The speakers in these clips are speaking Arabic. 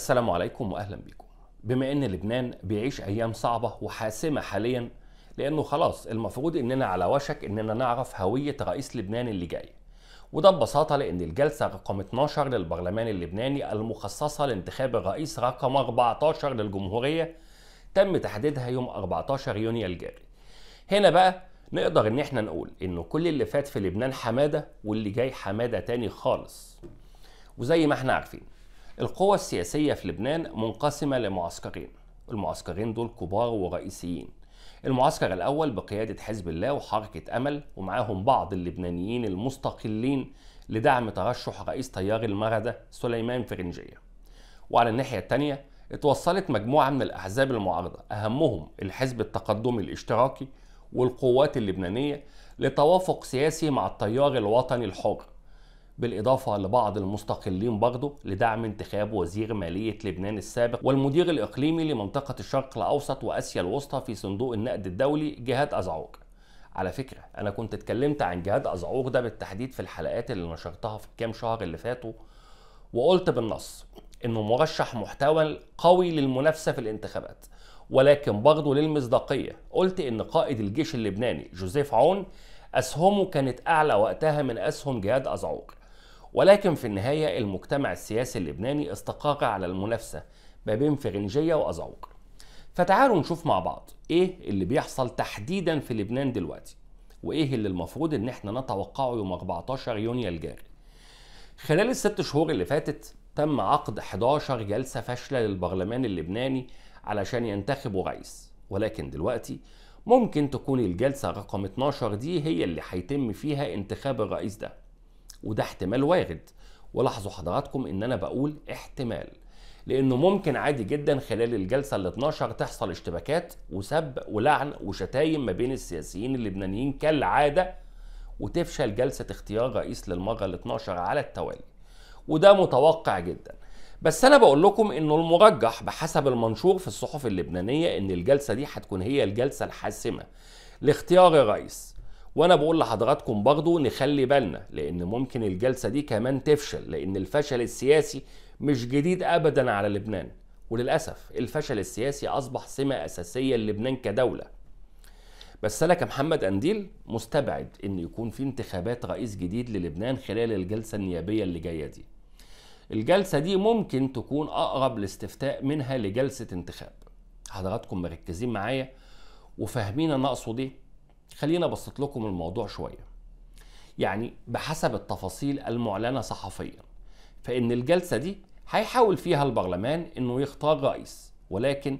السلام عليكم واهلا بيكم بما ان لبنان بيعيش ايام صعبه وحاسمه حاليا لانه خلاص المفروض اننا على وشك اننا نعرف هويه رئيس لبنان اللي جاي وده ببساطه لان الجلسه رقم 12 للبرلمان اللبناني المخصصه لانتخاب الرئيس رقم 14 للجمهوريه تم تحديدها يوم 14 يونيو الجاري هنا بقى نقدر ان احنا نقول انه كل اللي فات في لبنان حماده واللي جاي حماده تاني خالص وزي ما احنا عارفين القوى السياسية في لبنان منقسمة لمعسكرين المعسكرين دول كبار ورئيسيين المعسكر الأول بقيادة حزب الله وحركة أمل ومعاهم بعض اللبنانيين المستقلين لدعم ترشح رئيس تيار المردة سليمان فرنجية وعلى الناحية الثانية اتوصلت مجموعة من الأحزاب المعارضة أهمهم الحزب التقدمي الاشتراكي والقوات اللبنانية لتوافق سياسي مع التيار الوطني الحر بالإضافة لبعض المستقلين برضه لدعم انتخاب وزير مالية لبنان السابق والمدير الإقليمي لمنطقة الشرق الأوسط وآسيا الوسطى في صندوق النقد الدولي جهاد أزعور على فكرة أنا كنت اتكلمت عن جهاد أزعور ده بالتحديد في الحلقات اللي نشرتها في الكام شهر اللي فاتوا وقلت بالنص إنه مرشح محتوى قوي للمنافسة في الانتخابات ولكن برضه للمصداقية قلت إن قائد الجيش اللبناني جوزيف عون أسهمه كانت أعلى وقتها من أسهم جهاد أزعور ولكن في النهاية المجتمع السياسي اللبناني استقر على المنافسة ما بين فرنجية وأزعوق فتعالوا نشوف مع بعض إيه اللي بيحصل تحديدا في لبنان دلوقتي وإيه اللي المفروض إن إحنا نتوقعه يوم 14 يونيو الجاري خلال الست شهور اللي فاتت تم عقد 11 جلسة فاشلة للبرلمان اللبناني علشان ينتخبوا رئيس ولكن دلوقتي ممكن تكون الجلسة رقم 12 دي هي اللي هيتم فيها انتخاب الرئيس ده وده احتمال وارد ولاحظوا حضراتكم ان انا بقول احتمال لانه ممكن عادي جدا خلال الجلسه ال 12 تحصل اشتباكات وسب ولعن وشتايم ما بين السياسيين اللبنانيين كالعاده وتفشل جلسه اختيار رئيس للمره ال 12 على التوالي وده متوقع جدا بس انا بقول لكم انه المرجح بحسب المنشور في الصحف اللبنانيه ان الجلسه دي هتكون هي الجلسه الحاسمه لاختيار الرئيس وانا بقول لحضراتكم برضو نخلي بالنا لان ممكن الجلسه دي كمان تفشل لان الفشل السياسي مش جديد ابدا على لبنان وللاسف الفشل السياسي اصبح سمه اساسيه للبنان كدوله بس انا كمحمد قنديل مستبعد ان يكون في انتخابات رئيس جديد للبنان خلال الجلسه النيابيه اللي جايه دي الجلسه دي ممكن تكون اقرب لاستفتاء منها لجلسه انتخاب حضراتكم مركزين معايا وفاهمين انا اقصد ايه خلينا ابسط لكم الموضوع شويه يعني بحسب التفاصيل المعلنه صحفيا فان الجلسه دي هيحاول فيها البرلمان انه يختار رئيس ولكن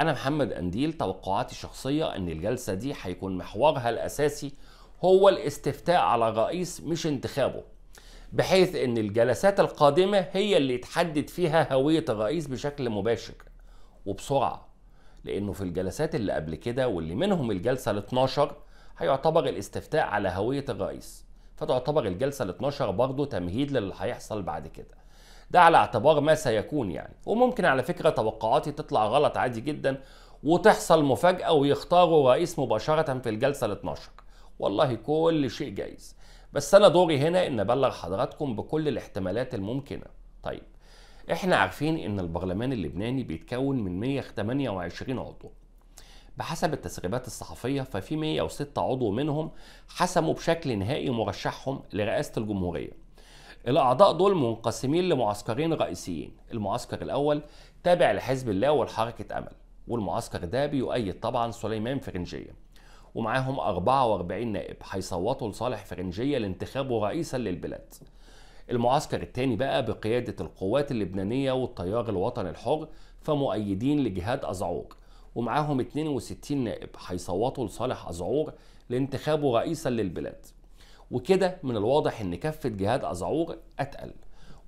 انا محمد انديل توقعاتي الشخصيه ان الجلسه دي هيكون محورها الاساسي هو الاستفتاء على الرئيس مش انتخابه بحيث ان الجلسات القادمه هي اللي يتحدد فيها هويه الرئيس بشكل مباشر وبسرعه لانه في الجلسات اللي قبل كده واللي منهم الجلسه ال 12 هيعتبر الاستفتاء على هويه الرئيس فتعتبر الجلسه ال 12 برضه تمهيد للي هيحصل بعد كده ده على اعتبار ما سيكون يعني وممكن على فكره توقعاتي تطلع غلط عادي جدا وتحصل مفاجاه ويختاروا رئيس مباشره في الجلسه ال 12 والله كل شيء جايز بس انا دوري هنا ان ابلغ حضراتكم بكل الاحتمالات الممكنه طيب احنا عارفين ان البرلمان اللبناني بيتكون من 128 عضو بحسب التسريبات الصحفية ففي 106 عضو منهم حسموا بشكل نهائي مرشحهم لرئاسة الجمهورية الأعضاء دول منقسمين لمعسكرين رئيسيين المعسكر الأول تابع لحزب الله والحركة أمل والمعسكر ده بيؤيد طبعا سليمان فرنجية ومعاهم 44 نائب هيصوتوا لصالح فرنجية لانتخابه رئيسا للبلاد المعسكر الثاني بقى بقيادة القوات اللبنانية والتيار الوطني الحر فمؤيدين لجهاد أزعور ومعاهم 62 نائب هيصوتوا لصالح أزعور لانتخابه رئيسا للبلاد وكده من الواضح ان كفة جهاد أزعور أتقل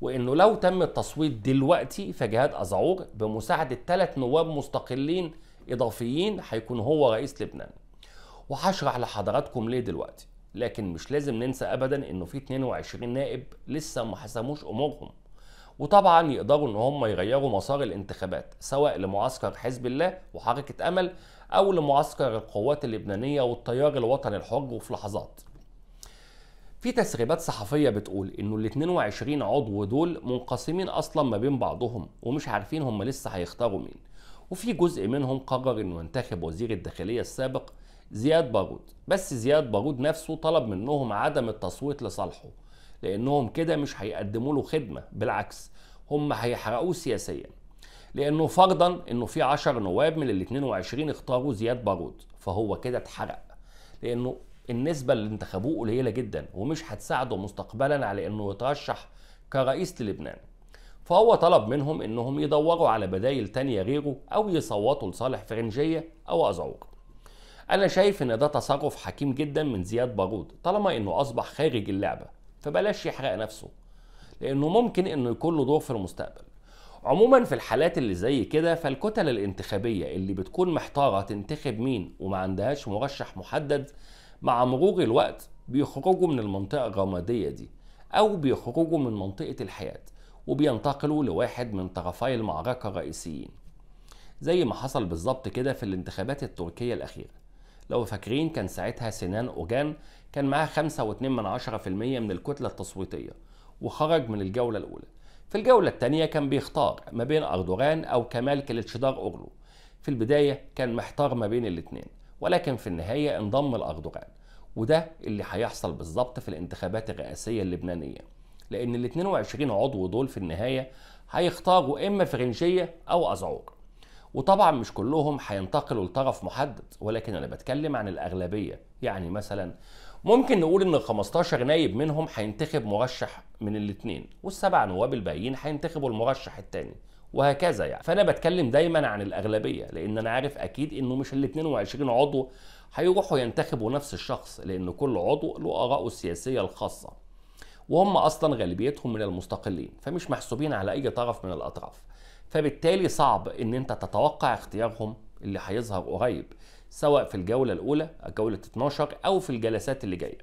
وانه لو تم التصويت دلوقتي فجهاد أزعور بمساعدة ثلاث نواب مستقلين إضافيين هيكون هو رئيس لبنان وهشرح لحضراتكم ليه دلوقتي لكن مش لازم ننسى ابدا انه في 22 نائب لسه ما حسموش امورهم وطبعا يقدروا ان هم يغيروا مسار الانتخابات سواء لمعسكر حزب الله وحركه امل او لمعسكر القوات اللبنانيه والتيار الوطني الحر وفي لحظات في تسريبات صحفيه بتقول انه ال 22 عضو دول منقسمين اصلا ما بين بعضهم ومش عارفين هم لسه هيختاروا مين وفي جزء منهم قرر انه ينتخب وزير الداخليه السابق زياد باغود بس زياد باغود نفسه طلب منهم عدم التصويت لصالحه لانهم كده مش هيقدموا له خدمه بالعكس هم هيحرقوه سياسيا لانه فرضا انه في 10 نواب من ال 22 اختاروا زياد باغود فهو كده اتحرق لانه النسبة اللي انتخبوه قليلة جدا ومش هتساعده مستقبلا على انه يترشح كرئيس للبنان فهو طلب منهم انهم يدوروا على بدايل تانية غيره او يصوتوا لصالح فرنجية او ازعور انا شايف ان ده تصرف حكيم جدا من زياد بارود طالما انه اصبح خارج اللعبه فبلاش يحرق نفسه لانه ممكن انه يكون له دور في المستقبل عموما في الحالات اللي زي كده فالكتل الانتخابيه اللي بتكون محتاره تنتخب مين وما عندهاش مرشح محدد مع مرور الوقت بيخرجوا من المنطقه الرماديه دي او بيخرجوا من منطقه الحياه وبينتقلوا لواحد من طرفي المعركه الرئيسيين زي ما حصل بالظبط كده في الانتخابات التركيه الاخيره لو فاكرين كان ساعتها سنان أوجان كان معاه 5.2% من, من الكتلة التصويتية وخرج من الجولة الأولى في الجولة الثانية كان بيختار ما بين أردوغان أو كمال كليتشدار أوغلو في البداية كان محتار ما بين الاثنين ولكن في النهاية انضم لأردوغان وده اللي هيحصل بالظبط في الانتخابات الرئاسية اللبنانية لأن ال 22 عضو دول في النهاية هيختاروا إما فرنجية أو أزعور وطبعا مش كلهم هينتقلوا لطرف محدد ولكن انا بتكلم عن الاغلبيه يعني مثلا ممكن نقول ان ال 15 نايب منهم هينتخب مرشح من الاثنين والسبع نواب الباقيين هينتخبوا المرشح الثاني وهكذا يعني فانا بتكلم دايما عن الاغلبيه لان انا عارف اكيد انه مش ال 22 عضو هيروحوا ينتخبوا نفس الشخص لان كل عضو له اراءه السياسيه الخاصه وهم اصلا غالبيتهم من المستقلين فمش محسوبين على اي طرف من الاطراف فبالتالي صعب ان انت تتوقع اختيارهم اللي هيظهر قريب سواء في الجولة الأولى جولة 12 أو في الجلسات اللي جاية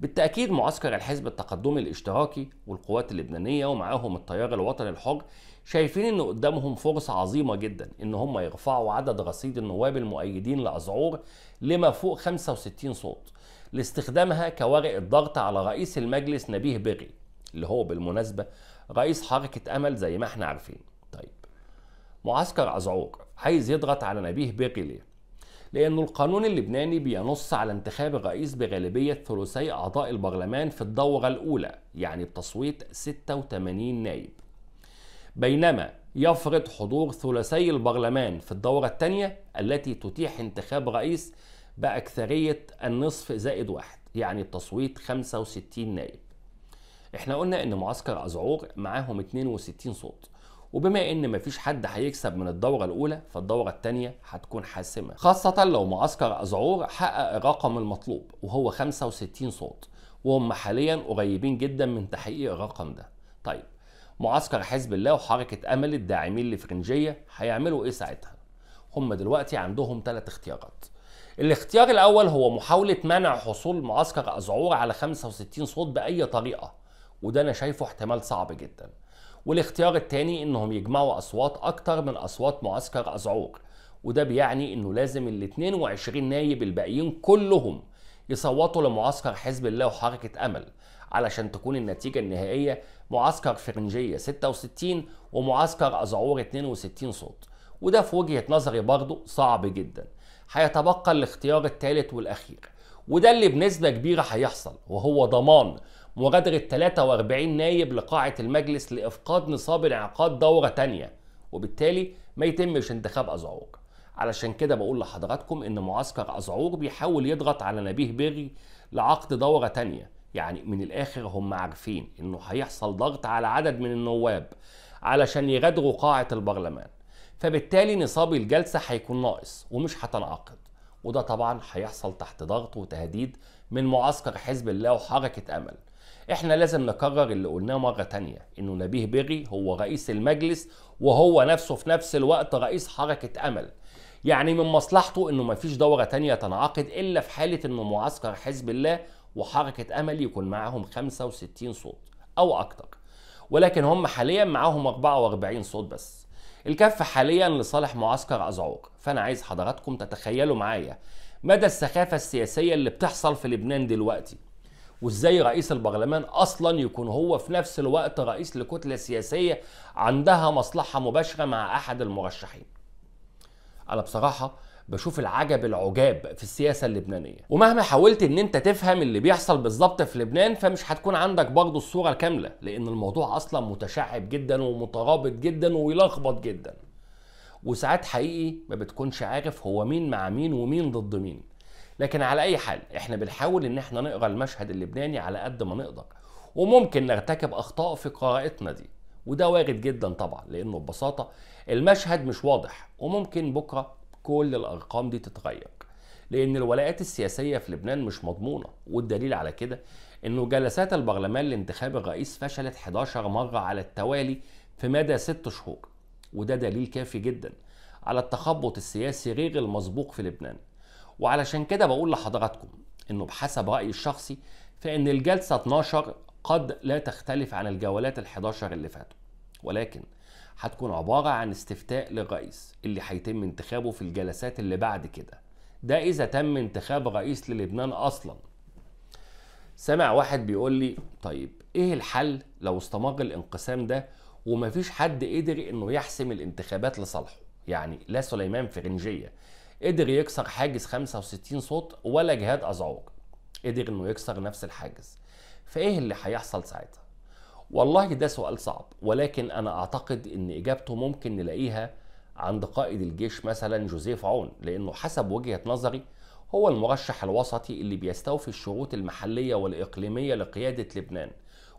بالتأكيد معسكر الحزب التقدمي الاشتراكي والقوات اللبنانية ومعاهم التيار الوطني الحر شايفين ان قدامهم فرصة عظيمة جدا ان هم يرفعوا عدد رصيد النواب المؤيدين لأزعور لما فوق 65 صوت لاستخدامها كورقة ضغط على رئيس المجلس نبيه بغي اللي هو بالمناسبة رئيس حركة أمل زي ما احنا عارفين طيب معسكر عزعوق عايز يضغط على نبيه ليه؟ لأنه القانون اللبناني بينص على انتخاب الرئيس بغالبية ثلثي أعضاء البرلمان في الدورة الأولى يعني بتصويت 86 نائب بينما يفرض حضور ثلثي البرلمان في الدورة الثانية التي تتيح انتخاب رئيس بأكثرية النصف زائد واحد يعني بتصويت 65 نائب احنا قلنا ان معسكر أزعور معاهم 62 صوت وبما ان مفيش حد هيكسب من الدوره الاولى فالدوره الثانيه هتكون حاسمه خاصه لو معسكر ازعور حقق الرقم المطلوب وهو 65 صوت وهم حاليا قريبين جدا من تحقيق الرقم ده طيب معسكر حزب الله وحركه امل الداعمين لفرنجيه هيعملوا ايه ساعتها هم دلوقتي عندهم ثلاث اختيارات الاختيار الاول هو محاوله منع حصول معسكر ازعور على 65 صوت باي طريقه وده انا شايفه احتمال صعب جدا والاختيار الثاني انهم يجمعوا اصوات اكتر من اصوات معسكر ازعور وده بيعني انه لازم ال 22 نايب الباقيين كلهم يصوتوا لمعسكر حزب الله وحركة امل علشان تكون النتيجة النهائية معسكر فرنجية 66 ومعسكر أزعور 62 صوت وده في وجهة نظري برضه صعب جدا هيتبقى الاختيار الثالث والأخير وده اللي بنسبة كبيرة هيحصل وهو ضمان مغادرة 43 نايب لقاعة المجلس لإفقاد نصاب انعقاد دورة تانية وبالتالي ما يتمش انتخاب أزعوق علشان كده بقول لحضراتكم إن معسكر أزعوق بيحاول يضغط على نبيه بيري لعقد دورة تانية يعني من الآخر هم عارفين إنه هيحصل ضغط على عدد من النواب علشان يغادروا قاعة البرلمان فبالتالي نصاب الجلسة هيكون ناقص ومش هتنعقد وده طبعا هيحصل تحت ضغط وتهديد من معسكر حزب الله وحركة أمل احنا لازم نكرر اللي قلناه مره تانية انه نبيه بغي هو رئيس المجلس وهو نفسه في نفس الوقت رئيس حركه امل يعني من مصلحته انه ما فيش دوره تانية تنعقد الا في حاله انه معسكر حزب الله وحركه امل يكون معاهم 65 صوت او اكتر ولكن هم حاليا معاهم 44 صوت بس الكف حاليا لصالح معسكر أزعوق فأنا عايز حضراتكم تتخيلوا معايا مدى السخافة السياسية اللي بتحصل في لبنان دلوقتي وازاي رئيس البرلمان اصلا يكون هو في نفس الوقت رئيس لكتله سياسيه عندها مصلحه مباشره مع احد المرشحين. انا بصراحه بشوف العجب العجاب في السياسة اللبنانية ومهما حاولت ان انت تفهم اللي بيحصل بالظبط في لبنان فمش هتكون عندك برضه الصورة الكاملة لان الموضوع اصلا متشعب جدا ومترابط جدا ويلخبط جدا وساعات حقيقي ما بتكونش عارف هو مين مع مين ومين ضد مين لكن على اي حال احنا بنحاول ان احنا نقرا المشهد اللبناني على قد ما نقدر وممكن نرتكب اخطاء في قراءتنا دي وده وارد جدا طبعا لانه ببساطه المشهد مش واضح وممكن بكره كل الارقام دي تتغير لان الولاءات السياسيه في لبنان مش مضمونه والدليل على كده انه جلسات البرلمان لانتخاب الرئيس فشلت 11 مره على التوالي في مدى 6 شهور وده دليل كافي جدا على التخبط السياسي غير المسبوق في لبنان وعلشان كده بقول لحضراتكم انه بحسب رايي الشخصي فان الجلسه 12 قد لا تختلف عن الجولات ال11 اللي فاتوا ولكن هتكون عباره عن استفتاء للرئيس اللي هيتم انتخابه في الجلسات اللي بعد كده ده اذا تم انتخاب رئيس للبنان اصلا سمع واحد بيقول لي طيب ايه الحل لو استمر الانقسام ده ومفيش حد قدر انه يحسم الانتخابات لصالحه يعني لا سليمان فرنجيه قدر يكسر حاجز 65 صوت ولا جهاد أزعوج قدر إنه يكسر نفس الحاجز فإيه اللي هيحصل ساعتها؟ والله ده سؤال صعب ولكن أنا أعتقد إن إجابته ممكن نلاقيها عند قائد الجيش مثلا جوزيف عون لأنه حسب وجهة نظري هو المرشح الوسطي اللي بيستوفي الشروط المحلية والإقليمية لقيادة لبنان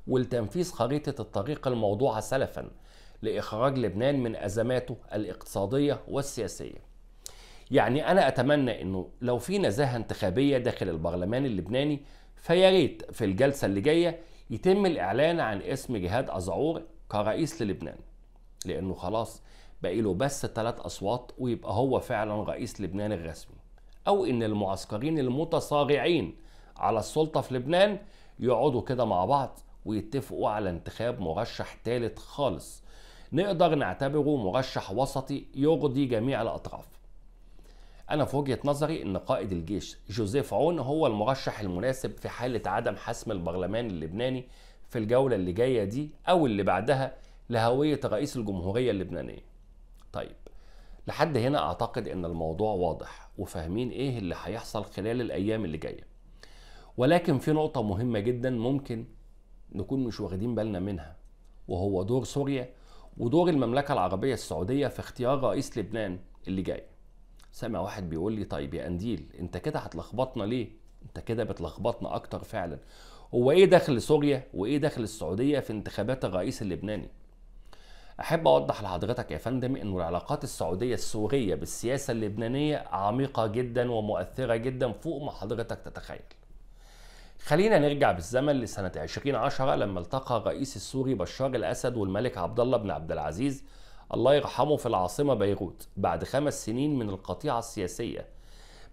ولتنفيذ خريطة الطريق الموضوعة سلفا لإخراج لبنان من أزماته الاقتصادية والسياسية يعني أنا أتمنى أنه لو في نزاهة انتخابية داخل البرلمان اللبناني فيا ريت في الجلسة اللي جاية يتم الإعلان عن اسم جهاد أزعور كرئيس للبنان لأنه خلاص بقي له بس ثلاث أصوات ويبقى هو فعلا رئيس لبنان الرسمي أو إن المعسكرين المتصارعين على السلطة في لبنان يقعدوا كده مع بعض ويتفقوا على انتخاب مرشح ثالث خالص نقدر نعتبره مرشح وسطي يرضي جميع الأطراف انا في وجهه نظري ان قائد الجيش جوزيف عون هو المرشح المناسب في حاله عدم حسم البرلمان اللبناني في الجوله اللي جايه دي او اللي بعدها لهويه رئيس الجمهوريه اللبنانيه طيب لحد هنا اعتقد ان الموضوع واضح وفاهمين ايه اللي هيحصل خلال الايام اللي جايه ولكن في نقطه مهمه جدا ممكن نكون مش واخدين بالنا منها وهو دور سوريا ودور المملكه العربيه السعوديه في اختيار رئيس لبنان اللي جاي سامع واحد بيقول لي طيب يا قنديل انت كده هتلخبطنا ليه انت كده بتلخبطنا اكتر فعلا هو ايه دخل سوريا وايه دخل السعوديه في انتخابات الرئيس اللبناني احب اوضح لحضرتك يا فندم انه العلاقات السعوديه السوريه بالسياسه اللبنانيه عميقه جدا ومؤثره جدا فوق ما حضرتك تتخيل خلينا نرجع بالزمن لسنة 2010 لما التقى الرئيس السوري بشار الأسد والملك عبد الله بن عبد العزيز الله يرحمه في العاصمة بيروت بعد خمس سنين من القطيعة السياسية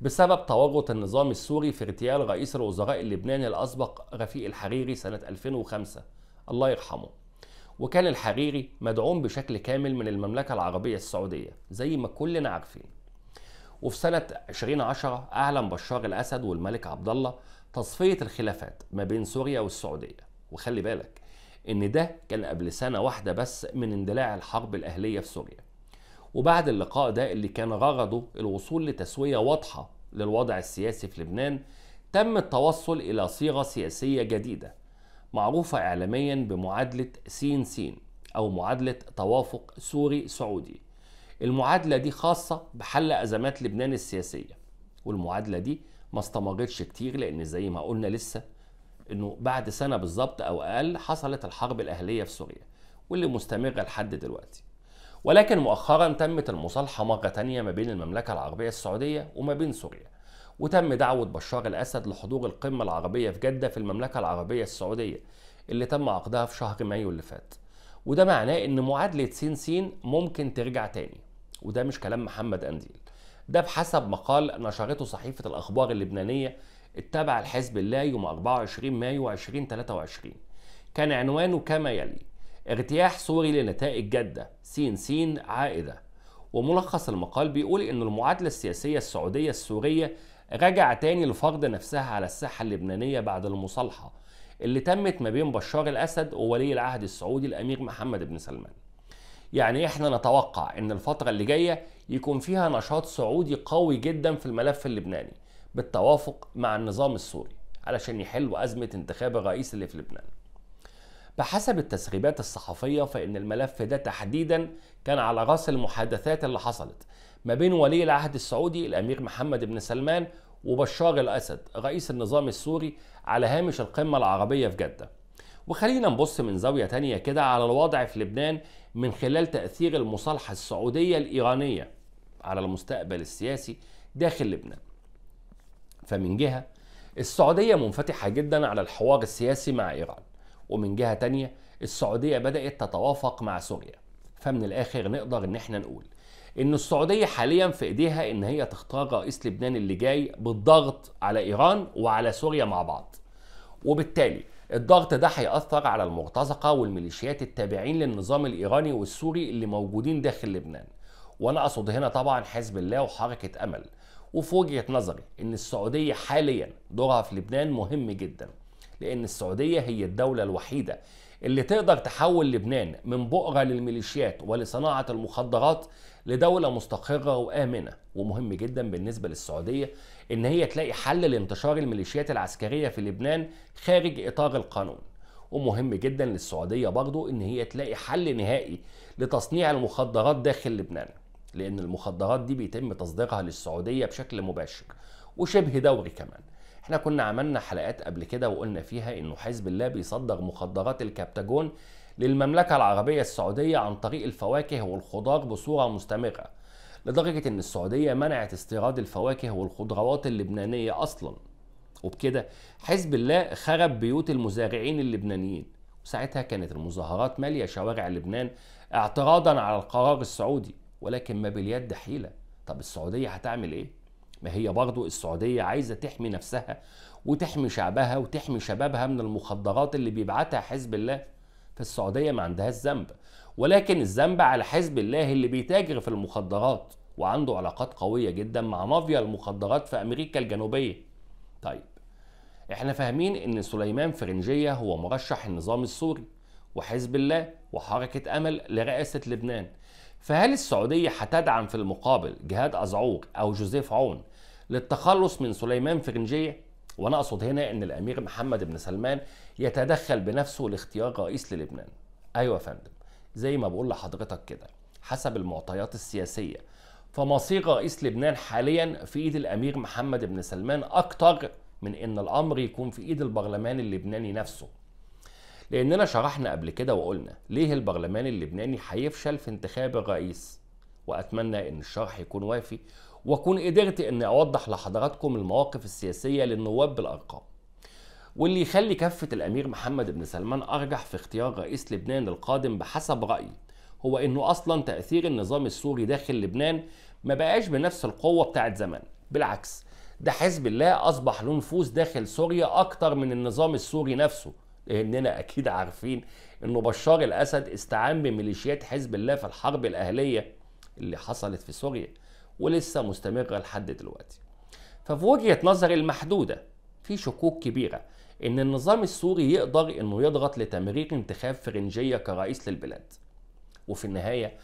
بسبب تورط النظام السوري في اغتيال رئيس الوزراء اللبناني الأسبق رفيق الحريري سنة 2005 الله يرحمه وكان الحريري مدعوم بشكل كامل من المملكة العربية السعودية زي ما كلنا عارفين وفي سنة 2010 أعلن بشار الأسد والملك عبد الله تصفية الخلافات ما بين سوريا والسعودية وخلي بالك إن ده كان قبل سنة واحدة بس من اندلاع الحرب الأهلية في سوريا وبعد اللقاء ده اللي كان غرضه الوصول لتسوية واضحة للوضع السياسي في لبنان تم التوصل إلى صيغة سياسية جديدة معروفة إعلاميا بمعادلة سين سين أو معادلة توافق سوري سعودي المعادلة دي خاصة بحل أزمات لبنان السياسية والمعادلة دي ما استمرتش كتير لأن زي ما قلنا لسه انه بعد سنه بالظبط او اقل حصلت الحرب الاهليه في سوريا واللي مستمره لحد دلوقتي ولكن مؤخرا تمت المصالحه مره تانية ما بين المملكه العربيه السعوديه وما بين سوريا وتم دعوه بشار الاسد لحضور القمه العربيه في جده في المملكه العربيه السعوديه اللي تم عقدها في شهر مايو اللي فات وده معناه ان معادله سين سين ممكن ترجع تاني وده مش كلام محمد انديل ده بحسب مقال نشرته صحيفه الاخبار اللبنانيه اتبع الحزب الله يوم 24 مايو 2023 كان عنوانه كما يلي اغتياح سوري لنتائج جدة سين سين عائدة وملخص المقال بيقول إن المعادلة السياسية السعودية السورية رجع تاني لفرض نفسها على الساحة اللبنانية بعد المصالحة اللي تمت ما بين بشار الأسد وولي العهد السعودي الأمير محمد بن سلمان يعني احنا نتوقع ان الفترة اللي جاية يكون فيها نشاط سعودي قوي جدا في الملف اللبناني بالتوافق مع النظام السوري علشان يحلوا أزمة انتخاب الرئيس اللي في لبنان بحسب التسريبات الصحفية فإن الملف ده تحديدا كان على رأس المحادثات اللي حصلت ما بين ولي العهد السعودي الأمير محمد بن سلمان وبشار الأسد رئيس النظام السوري على هامش القمة العربية في جدة وخلينا نبص من زاوية تانية كده على الوضع في لبنان من خلال تأثير المصالحة السعودية الإيرانية على المستقبل السياسي داخل لبنان فمن جهة السعودية منفتحة جدا على الحوار السياسي مع إيران ومن جهة تانية السعودية بدأت تتوافق مع سوريا فمن الآخر نقدر إن احنا نقول إن السعودية حاليا في إيديها إن هي تختار رئيس لبنان اللي جاي بالضغط على إيران وعلى سوريا مع بعض وبالتالي الضغط ده هيأثر على المرتزقة والميليشيات التابعين للنظام الإيراني والسوري اللي موجودين داخل لبنان وأنا أقصد هنا طبعا حزب الله وحركة أمل وفي وجهه نظري ان السعوديه حاليا دورها في لبنان مهم جدا لان السعوديه هي الدوله الوحيده اللي تقدر تحول لبنان من بؤره للميليشيات ولصناعه المخدرات لدوله مستقره وامنه ومهم جدا بالنسبه للسعوديه ان هي تلاقي حل لانتشار الميليشيات العسكريه في لبنان خارج اطار القانون ومهم جدا للسعوديه برضه ان هي تلاقي حل نهائي لتصنيع المخدرات داخل لبنان لأن المخدرات دي بيتم تصديرها للسعودية بشكل مباشر وشبه دوري كمان احنا كنا عملنا حلقات قبل كده وقلنا فيها انه حزب الله بيصدر مخدرات الكابتاجون للمملكة العربية السعودية عن طريق الفواكه والخضار بصورة مستمرة لدرجة ان السعودية منعت استيراد الفواكه والخضروات اللبنانية اصلا وبكده حزب الله خرب بيوت المزارعين اللبنانيين وساعتها كانت المظاهرات مالية شوارع لبنان اعتراضا على القرار السعودي ولكن ما باليد حيلة طب السعودية هتعمل إيه؟ ما هي برضو السعودية عايزة تحمي نفسها وتحمي شعبها وتحمي شبابها من المخدرات اللي بيبعتها حزب الله فالسعودية ما عندهاش ذنب ولكن الذنب على حزب الله اللي بيتاجر في المخدرات وعنده علاقات قوية جدا مع مافيا المخدرات في أمريكا الجنوبية طيب احنا فاهمين ان سليمان فرنجية هو مرشح النظام السوري وحزب الله وحركة أمل لرئاسة لبنان فهل السعودية هتدعم في المقابل جهاد أزعوق أو جوزيف عون للتخلص من سليمان فرنجية؟ وأنا أقصد هنا إن الأمير محمد بن سلمان يتدخل بنفسه لاختيار رئيس للبنان. أيوة يا فندم زي ما بقول لحضرتك كده حسب المعطيات السياسية فمصير رئيس لبنان حاليا في إيد الأمير محمد بن سلمان أكتر من إن الأمر يكون في إيد البرلمان اللبناني نفسه. لأننا شرحنا قبل كده وقلنا ليه البرلمان اللبناني هيفشل في انتخاب الرئيس وأتمنى أن الشرح يكون وافي وأكون قدرت أن أوضح لحضراتكم المواقف السياسية للنواب بالأرقام واللي يخلي كفة الأمير محمد بن سلمان أرجح في اختيار رئيس لبنان القادم بحسب رأيي هو أنه أصلا تأثير النظام السوري داخل لبنان ما بقاش بنفس القوة بتاعت زمان بالعكس ده حزب الله أصبح له نفوذ داخل سوريا أكتر من النظام السوري نفسه لاننا اكيد عارفين انه بشار الاسد استعان بميليشيات حزب الله في الحرب الاهليه اللي حصلت في سوريا ولسه مستمره لحد دلوقتي. ففي وجهه نظري المحدوده في شكوك كبيره ان النظام السوري يقدر انه يضغط لتمرير انتخاب فرنجيه كرئيس للبلاد. وفي النهايه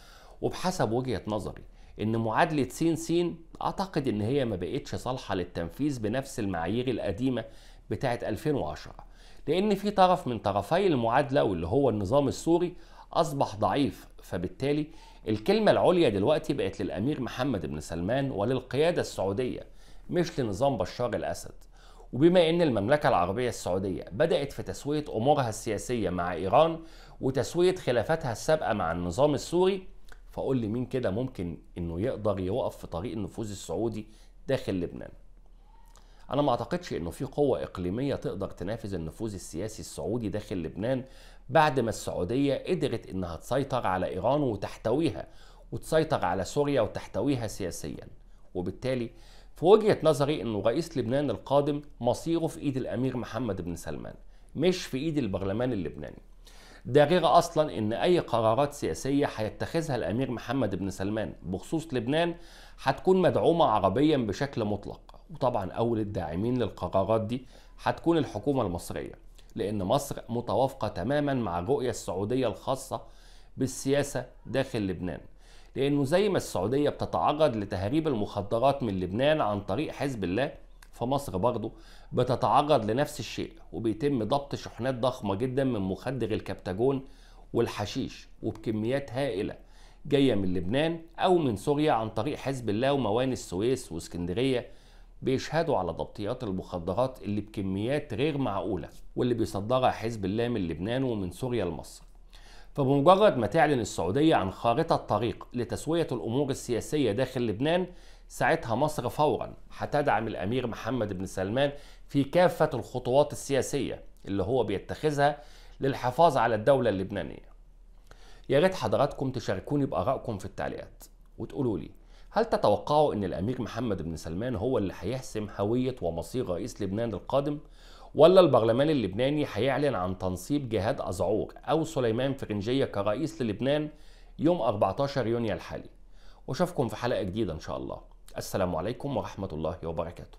وبحسب وجهه نظري ان معادله سين سين اعتقد ان هي ما بقتش صالحه للتنفيذ بنفس المعايير القديمه بتاعه 2010 لأن في طرف من طرفي المعادلة واللي هو النظام السوري أصبح ضعيف فبالتالي الكلمة العليا دلوقتي بقت للأمير محمد بن سلمان وللقيادة السعودية مش لنظام بشار الأسد وبما أن المملكة العربية السعودية بدأت في تسوية أمورها السياسية مع إيران وتسوية خلافاتها السابقة مع النظام السوري فقول لي مين كده ممكن أنه يقدر يوقف في طريق النفوذ السعودي داخل لبنان انا ما اعتقدش انه في قوه اقليميه تقدر تنافذ النفوذ السياسي السعودي داخل لبنان بعد ما السعوديه قدرت انها تسيطر على ايران وتحتويها وتسيطر على سوريا وتحتويها سياسيا وبالتالي في وجهه نظري انه رئيس لبنان القادم مصيره في ايد الامير محمد بن سلمان مش في ايد البرلمان اللبناني ده غير اصلا ان اي قرارات سياسيه هيتخذها الامير محمد بن سلمان بخصوص لبنان هتكون مدعومه عربيا بشكل مطلق وطبعا اول الداعمين للقرارات دي هتكون الحكومه المصريه لان مصر متوافقه تماما مع الرؤيه السعوديه الخاصه بالسياسه داخل لبنان لانه زي ما السعوديه بتتعرض لتهريب المخدرات من لبنان عن طريق حزب الله فمصر برضه بتتعرض لنفس الشيء وبيتم ضبط شحنات ضخمه جدا من مخدر الكبتاجون والحشيش وبكميات هائله جايه من لبنان او من سوريا عن طريق حزب الله وموانئ السويس واسكندريه بيشهدوا على ضبطيات المخدرات اللي بكميات غير معقولة واللي بيصدرها حزب الله من لبنان ومن سوريا لمصر فبمجرد ما تعلن السعودية عن خارطة طريق لتسوية الأمور السياسية داخل لبنان ساعتها مصر فورا هتدعم الأمير محمد بن سلمان في كافة الخطوات السياسية اللي هو بيتخذها للحفاظ على الدولة اللبنانية يا ريت حضراتكم تشاركوني بآرائكم في التعليقات وتقولوا لي هل تتوقعوا أن الأمير محمد بن سلمان هو اللي هيحسم هوية ومصير رئيس لبنان القادم؟ ولا البرلمان اللبناني هيعلن عن تنصيب جهاد أزعور أو سليمان فرنجية كرئيس للبنان يوم 14 يونيو الحالي وأشوفكم في حلقة جديدة إن شاء الله السلام عليكم ورحمة الله وبركاته